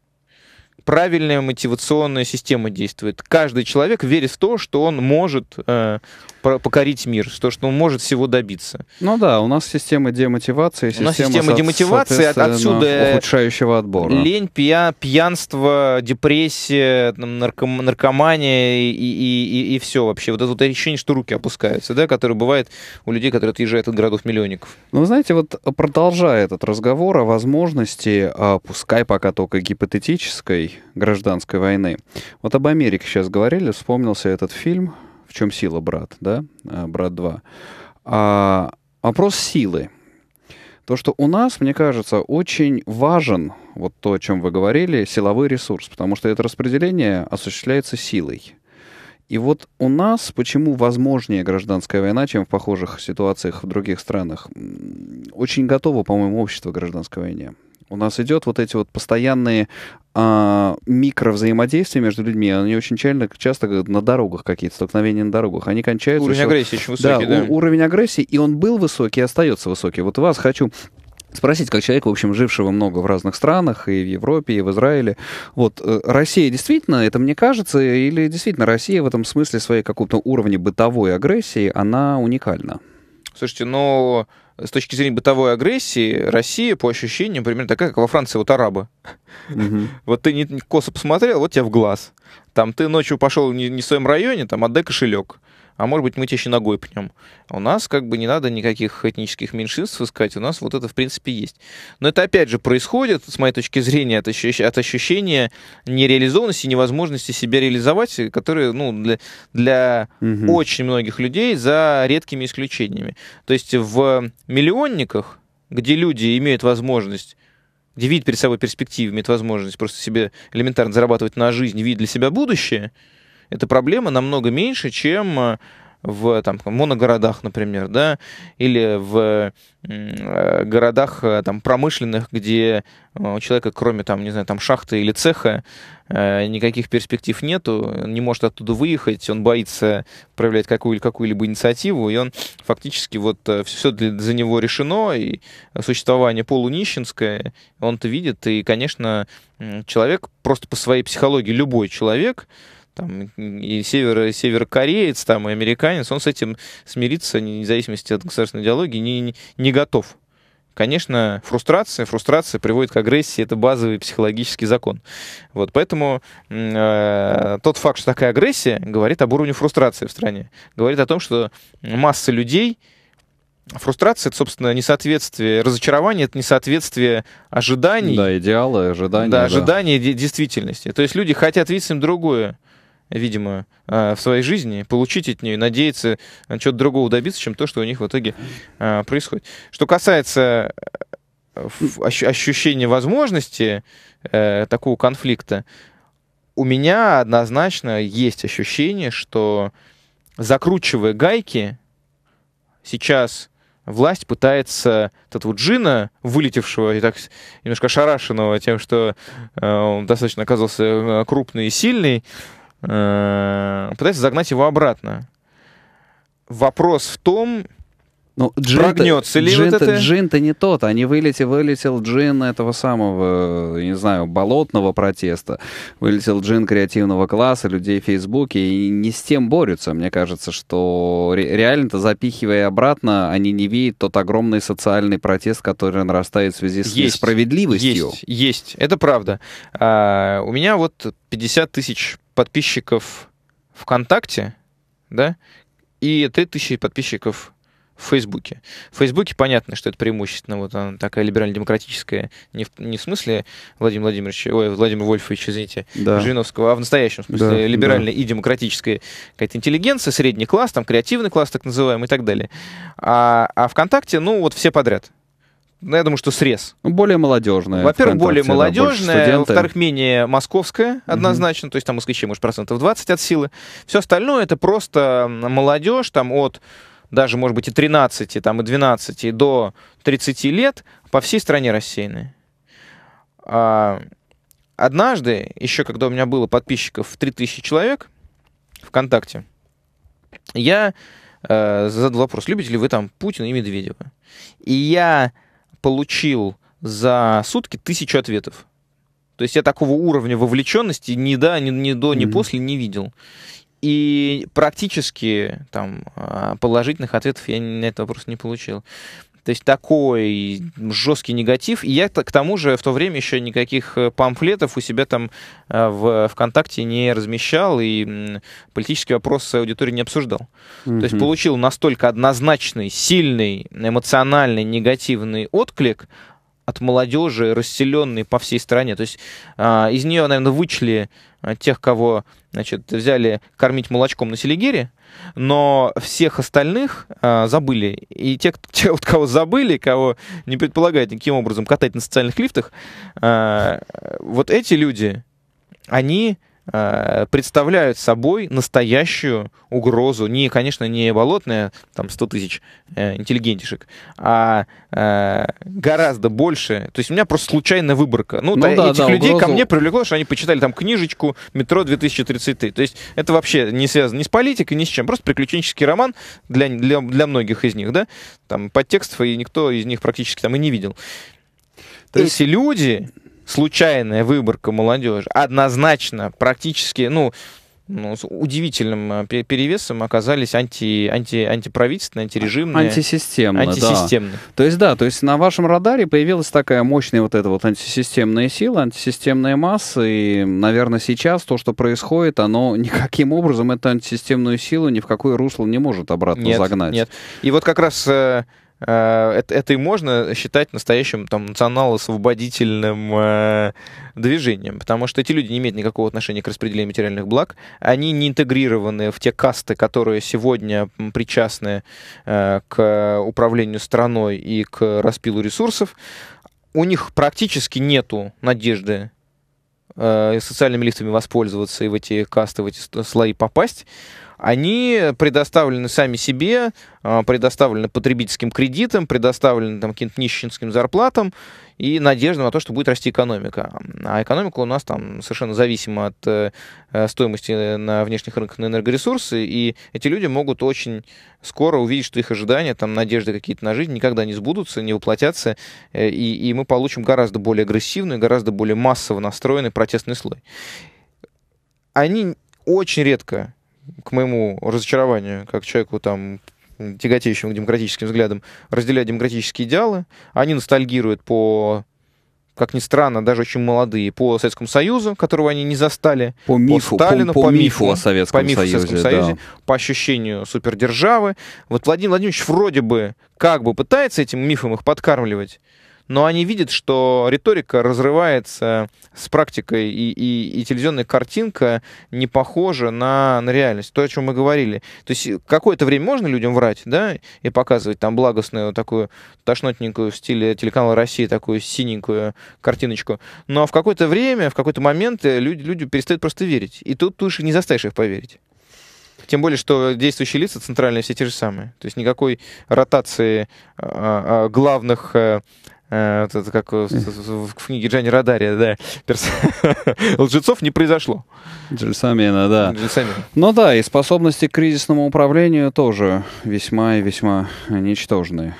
правильная мотивационная система действует. Каждый человек верит в то, что он может э, покорить мир, то, что он может всего добиться. Ну да, у нас система демотивации, система, у нас система демотивации, отсюда ухудшающего отбора. Лень, пья, пьянство, депрессия, там, нарком, наркомания и, и, и, и все вообще. Вот это вот ощущение, что руки опускаются, да, которое бывает у людей, которые отъезжают от городов-миллионников. Ну, знаете, вот продолжая этот разговор о возможности, а, пускай пока только гипотетической гражданской войны, вот об Америке сейчас говорили, вспомнился этот фильм в чем сила брат, да, э, брат 2. А, вопрос силы. То, что у нас, мне кажется, очень важен, вот то, о чем вы говорили, силовой ресурс, потому что это распределение осуществляется силой. И вот у нас почему возможнее гражданская война, чем в похожих ситуациях в других странах? Очень готово, по-моему, общество к гражданской войне. У нас идет вот эти вот постоянные а, микро взаимодействия между людьми, они очень часто, часто на дорогах какие-то, столкновения на дорогах, они кончаются... Уровень еще, агрессии еще высокий, да. да. Уровень агрессии, и он был высокий и остается высокий. Вот вас хочу спросить, как человека, в общем, жившего много в разных странах, и в Европе, и в Израиле, вот, э, Россия действительно, это мне кажется, или действительно Россия в этом смысле своей какого то уровне бытовой агрессии, она уникальна? Слушайте, ну... Но с точки зрения бытовой агрессии Россия, по ощущениям, примерно такая, как во Франции вот арабы. Вот ты не косо посмотрел, вот тебя в глаз. Там ты ночью пошел не в своем районе, там отдай кошелек а может быть, мы тебя еще ногой пнем. А у нас как бы не надо никаких этнических меньшинств искать, у нас вот это, в принципе, есть. Но это, опять же, происходит, с моей точки зрения, от, ощущ... от ощущения нереализованности, невозможности себя реализовать, э, которые, ну, для, для угу. очень многих людей за редкими исключениями. То есть в миллионниках, где люди имеют возможность где видит перед собой перспективы, имеют возможность просто себе элементарно зарабатывать на жизнь, видят для себя будущее, эта проблема намного меньше, чем э, в там, моногородах, например, да, или в э, городах э, там, промышленных, где у человека, кроме там, не знаю, там шахты или цеха, никаких перспектив нету, не может оттуда выехать, он боится проявлять какую-либо какую инициативу, и он фактически вот все для, за него решено, и существование полунищенское, он это видит, и, конечно, человек просто по своей психологии, любой человек, там, и север, северокореец, там, и американец, он с этим смириться, вне зависимости от государственной идеологии, не, не, готов. Конечно, фрустрация, фрустрация приводит к агрессии, это базовый психологический закон. Вот, поэтому э, тот факт, что такая агрессия, говорит об уровне фрустрации в стране. Говорит о том, что масса людей, фрустрация, это, собственно, несоответствие, разочарование, это несоответствие ожиданий. Да, идеалы, ожидания. Да, ожидания да. действительности. То есть люди хотят видеть им другое видимо, э, в своей жизни, получить от нее, надеяться э, что то другого добиться, чем то, что у них в итоге э, происходит. Что касается ощущения возможности такого конфликта, у меня однозначно есть ощущение, что закручивая гайки, сейчас власть пытается этот вот Джина, вылетевшего и так немножко шарашенного тем, что э, он достаточно оказался крупный и сильный, Э, пытается загнать его обратно. Вопрос в том, ну, джин прогнется ли джин вот это? Джин-то не тот, а не вылетел, вылетел джин этого самого, э, не знаю, болотного протеста, вылетел джин креативного класса, людей в Фейсбуке, и не с тем борются. Мне кажется, что реально-то запихивая обратно, они не видят тот огромный социальный протест, который нарастает в связи с есть, несправедливостью. Есть, есть, это правда. А, у меня вот 50 тысяч подписчиков ВКонтакте, да, и 3000 подписчиков в Фейсбуке. В Фейсбуке понятно, что это преимущественно вот она такая либерально-демократическая, не в, не в смысле Владимира Владимировича, ой, Владимира Вольфовича, извините, да. Жириновского, а в настоящем смысле да, либеральная да. и демократическая какая-то интеллигенция, средний класс, там креативный класс так называемый и так далее. А, а ВКонтакте, ну вот все подряд. Ну, я думаю, что срез. Ну, более молодежная. Во-первых, более молодежная, во-вторых, менее московская однозначно, mm то есть там москвичей, может, процентов 20 от силы. Все остальное это просто молодежь там от даже, может быть, и 13, там, и 12, до 30 лет по всей стране рассеянные. А, однажды, еще когда у меня было подписчиков 3000 человек ВКонтакте, я э, задал вопрос, любите ли вы там Путина и Медведева? И я получил за сутки тысячу ответов. То есть я такого уровня вовлеченности ни до, ни, ни до, ни mm-hmm. после не видел. И практически там а, положительных ответов я на этот вопрос не получил. То есть такой жесткий негатив. И я к тому же в то время еще никаких э, памфлетов у себя там э, в э, ВКонтакте не размещал и политические вопросы с аудиторией не обсуждал. mm То есть получил настолько однозначный, сильный, эмоциональный, негативный отклик, от молодежи, расселенной по всей стране. То есть а, из нее, наверное, вычли а, тех, кого значит, взяли кормить молочком на Селигере, но всех остальных э, забыли. И те, те, вот кого забыли, кого не предполагают никаким образом катать на социальных лифтах, э, вот эти люди, они Э, представляют собой настоящую угрозу. Не, конечно, не болотная, там 100 тысяч э, интеллигентишек, а э, гораздо больше. То есть у меня просто случайная выборка. Ну, ну да, этих да, людей угрозу... ко мне привлекло, что они почитали там книжечку «Метро 2030». То есть это вообще не связано ни с политикой, ни с чем. Просто приключенческий роман для, для, для многих из них, да? Там подтекстов, и никто из них практически там и не видел. То есть... люди случайная выборка молодежи однозначно практически, ну, ну, с удивительным э, перевесом оказались анти, анти, антиправительственные, антирежимные. Антисистемные, антисистемные. Да. То есть, да, то есть на вашем радаре появилась такая мощная вот эта вот антисистемная сила, антисистемная масса, и, наверное, сейчас то, что происходит, оно никаким образом эту антисистемную силу ни в какое русло не может обратно нет, загнать. Нет, И вот как раз э, Э, это, это и можно считать настоящим там, национал-освободительным э, движением, потому что эти люди не имеют никакого отношения к распределению материальных благ, они не интегрированы в те касты, которые сегодня причастны э, к управлению страной и к распилу ресурсов. У них практически нету надежды э, социальными лифтами воспользоваться и в эти касты, в эти слои попасть они предоставлены сами себе, а, предоставлены потребительским кредитам, предоставлены там, каким-то нищенским зарплатам и надеждам на то, что будет расти экономика. А экономика у нас там совершенно зависима от э, э, стоимости на внешних рынках на энергоресурсы, и эти люди могут очень скоро увидеть, что их ожидания, там, надежды какие-то на жизнь никогда не сбудутся, не воплотятся, э, и, и мы получим гораздо более агрессивный, гораздо более массово настроенный протестный слой. Они очень редко к моему разочарованию, как человеку там тяготеющему к демократическим взглядам, разделяют демократические идеалы. Они ностальгируют по как ни странно, даже очень молодые, по Советскому Союзу, которого они не застали, по, мифу, по Сталину, по, по, по мифу о Советском по мифу Союзе, Советском Союзе по ощущению супердержавы. Вот Владимир Владимирович вроде бы как бы пытается этим мифом их подкармливать, но они видят, что риторика разрывается с практикой, и, и, и телевизионная картинка не похожа на, на реальность, то, о чем мы говорили. То есть э, какое-то время можно людям врать, да, и показывать там благостную такую тошнотненькую в стиле телеканала России, такую синенькую картиночку, но в какое-то время, в какой-то момент э, люди, люди перестают просто верить, и тут ты уж не заставишь их поверить. Тем более, что действующие лица центральные все те же самые. То есть никакой ротации а, а, а, главных э, Э, вот это как в книге Джани Радария, да. Перс... Лжецов не произошло. Джельсамина, да. Джельсамина. Ну да, и способности к кризисному управлению тоже весьма и весьма ничтожны.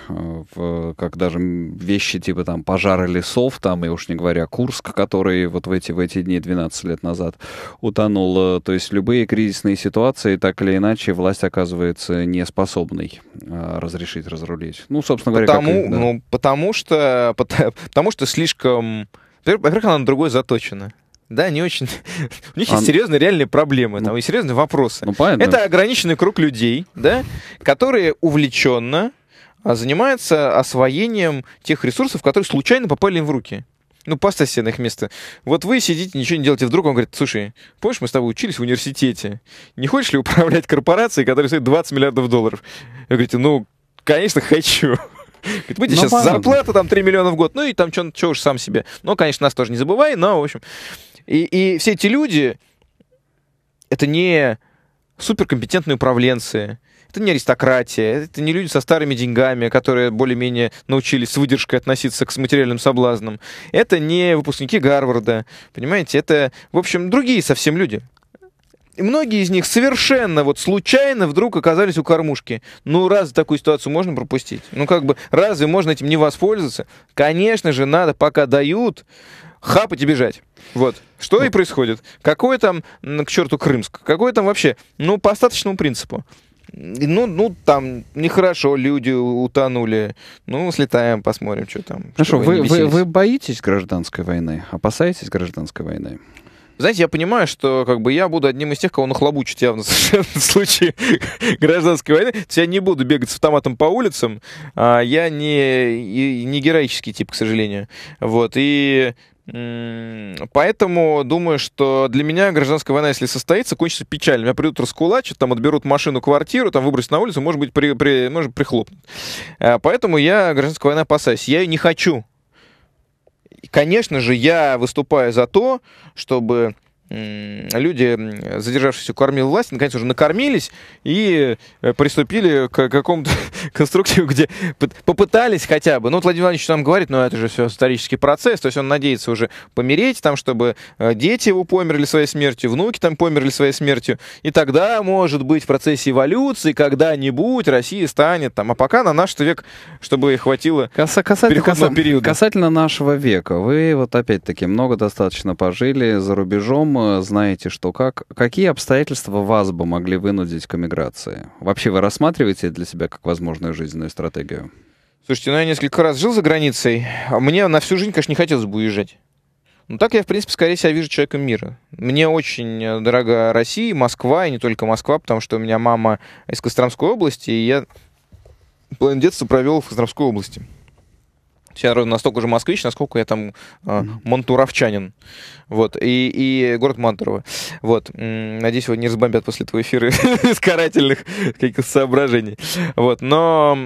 Э, как даже вещи типа там пожары лесов, там, и уж не говоря Курск, который вот в эти, в эти дни 12 лет назад утонул. Э, то есть любые кризисные ситуации, так или иначе, власть оказывается неспособной разрешить, разрулить. Ну, собственно говоря, потому, как, да. ну, потому что Э, потому что слишком... Во-первых, она на другой заточена да, не очень. У них есть серьезные реальные проблемы, там ну, и серьезные вопросы. Ну, Это ограниченный круг людей, да, которые увлеченно а, занимаются освоением тех ресурсов, которые случайно попали им в руки. Ну, поставьте себе на их место. Вот вы сидите, ничего не делаете. Вдруг он говорит, слушай, помнишь, мы с тобой учились в университете? Не хочешь ли управлять корпорацией, которая стоит 20 миллиардов долларов? Вы говорите, ну, конечно, хочу. Говорит, мы ну, сейчас ладно. зарплата там 3 миллиона в год, ну и там что чё уж сам себе. но конечно, нас тоже не забывай, но, в общем. И, и все эти люди, это не суперкомпетентные управленцы, это не аристократия, это не люди со старыми деньгами, которые более-менее научились с выдержкой относиться к материальным соблазнам. Это не выпускники Гарварда, понимаете? Это, в общем, другие совсем люди. И многие из них совершенно вот случайно вдруг оказались у кормушки. Ну, разве такую ситуацию можно пропустить? Ну, как бы, разве можно этим не воспользоваться? Конечно же, надо, пока дают, хапать и бежать. Вот. Что и ну. происходит. Какой там, к черту, Крымск? Какой там вообще? Ну, по остаточному принципу. Ну, ну, там нехорошо, люди утонули. Ну, слетаем, посмотрим, что там. Хорошо, вы, вы, вы боитесь гражданской войны? Опасаетесь гражданской войны? знаете, я понимаю, что как бы я буду одним из тех, кого нахлобучат явно совершенно в случае гражданской войны. То есть я не буду бегать с автоматом по улицам. А, я не, не героический тип, к сожалению. Вот, и Поэтому думаю, что для меня гражданская война, если состоится, кончится печально. Меня придут раскулачат, там отберут машину, квартиру, там выбросят на улицу, может быть, при, при, может, прихлопнут. А, поэтому я гражданская война опасаюсь. Я ее не хочу конечно же, я выступаю за то, чтобы люди, задержавшиеся у кормил власти, наконец уже накормились и э, приступили к какому-то конструктиву, где попытались хотя бы. Ну, вот Владимир Владимирович нам говорит, ну, это же все исторический процесс, то есть он надеется уже помереть, там, чтобы э, дети его померли своей смертью, внуки там померли своей смертью, и тогда, может быть, в процессе эволюции когда-нибудь Россия станет там, а пока на наш век, чтобы хватило Каса касательно, касательно, периода. Касательно нашего века, вы вот опять-таки много достаточно пожили за рубежом, знаете, что как. Какие обстоятельства вас бы могли вынудить к эмиграции? Вообще вы рассматриваете для себя как возможную жизненную стратегию? Слушайте, ну я несколько раз жил за границей. А мне на всю жизнь, конечно, не хотелось бы уезжать. Ну так я, в принципе, скорее себя вижу человеком мира. Мне очень э, дорога Россия, Москва, и не только Москва, потому что у меня мама из Костромской области, и я половину детства провел в Костромской области. Я настолько же москвич, насколько я там э, мантуровчанин. Вот. И, и город Мантурово. Вот. Надеюсь, его не разбомбят после твоего эфира из карательных каких-то соображений. Вот. Но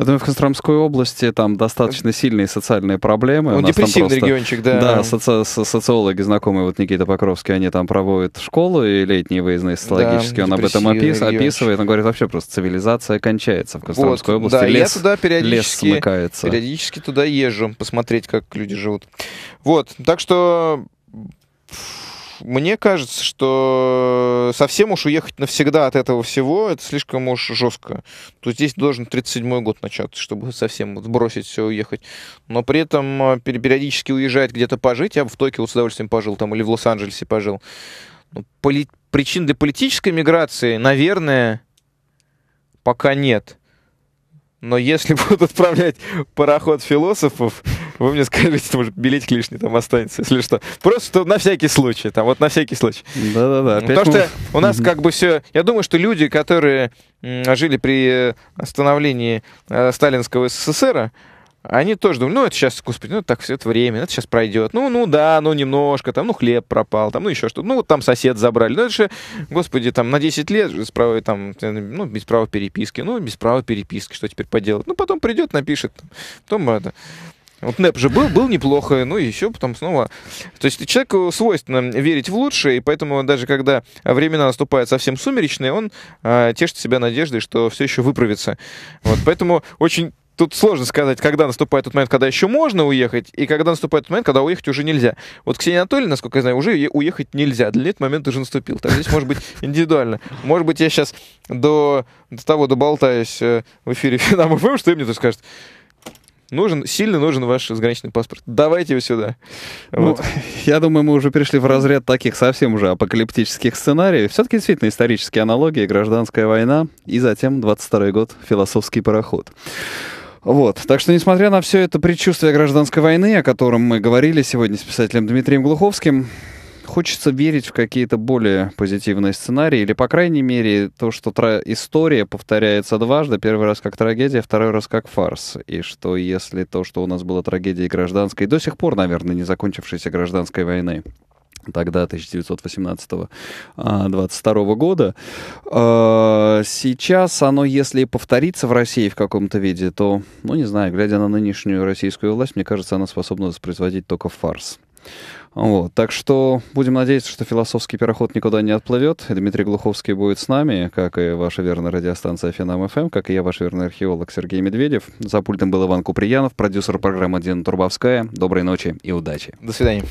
я думаю, в Костромской области там достаточно сильные социальные проблемы. Он депрессивный просто, региончик, да. Да, соци социологи знакомые, вот Никита Покровский, они там проводят школу и летние выездные социологические. Да, он об этом опис, региончик. описывает. Он говорит, вообще просто цивилизация кончается в Костромской вот, области. Да, лес, я туда периодически, лес смыкается. Периодически туда езжу, посмотреть, как люди живут. Вот, так что мне кажется, что э, совсем уж уехать навсегда от этого всего, это слишком уж жестко. То здесь должен 37-й год начаться, чтобы совсем сбросить все уехать. Но при этом э, периодически уезжать где-то пожить. Я бы в Токио с удовольствием пожил там или в Лос-Анджелесе пожил. Но ну, поли... Причин для политической миграции, наверное, пока нет. Но если будут отправлять пароход философов, вы мне скажите, может, билетик лишний там останется, если что. Просто на всякий случай, там, вот на всякий случай. Да-да-да. Потому мы... что у нас как бы все... Я думаю, что люди, которые жили при э, остановлении э, сталинского СССР, они тоже думают, ну, это сейчас, господи, ну, так все это время, ну, это сейчас пройдет. Ну, ну, да, ну, немножко, там, ну, хлеб пропал, там, ну, еще что-то. Ну, вот там сосед забрали. Ну, это же, господи, там, на 10 лет без права, там, э, ну, без права переписки. Ну, без права переписки, что теперь поделать? Ну, потом придет, напишет, потом это... Вот НЭП же был, был неплохо, ну и еще потом снова. То есть человеку свойственно верить в лучшее, и поэтому даже когда времена наступают совсем сумеречные, он э, тешит себя надеждой, что все еще выправится. Вот, поэтому очень тут сложно сказать, когда наступает тот момент, когда еще можно уехать, и когда наступает тот момент, когда уехать уже нельзя. Вот Ксения Анатольевна, насколько я знаю, уже уехать нельзя. Для нее этот момент уже наступил. Так здесь может быть индивидуально. Может быть, я сейчас до, до того доболтаюсь э, в эфире Финам ФМ, что им мне тоже скажут нужен, сильно нужен ваш заграничный паспорт. Давайте его сюда. Ну, Я думаю, мы уже перешли в разряд таких совсем уже апокалиптических сценариев. Все-таки действительно исторические аналогии, гражданская война и затем 22 год, философский пароход. Вот. Так что, несмотря на все это предчувствие гражданской войны, о котором мы говорили сегодня с писателем Дмитрием Глуховским, хочется верить в какие-то более позитивные сценарии, или, по крайней мере, то, что тра- история повторяется дважды, первый раз как трагедия, второй раз как фарс, и что если то, что у нас было трагедией гражданской, до сих пор, наверное, не закончившейся гражданской войны, тогда 1918-22 а, года. А, сейчас оно, если повторится в России в каком-то виде, то, ну не знаю, глядя на нынешнюю российскую власть, мне кажется, она способна воспроизводить только фарс. Вот, так что будем надеяться, что философский переход никуда не отплывет. Дмитрий Глуховский будет с нами, как и ваша верная радиостанция Финам ФМ, эм», как и я, ваш верный археолог Сергей Медведев. За пультом был Иван Куприянов, продюсер программы Дина Турбовская. Доброй ночи и удачи. До свидания.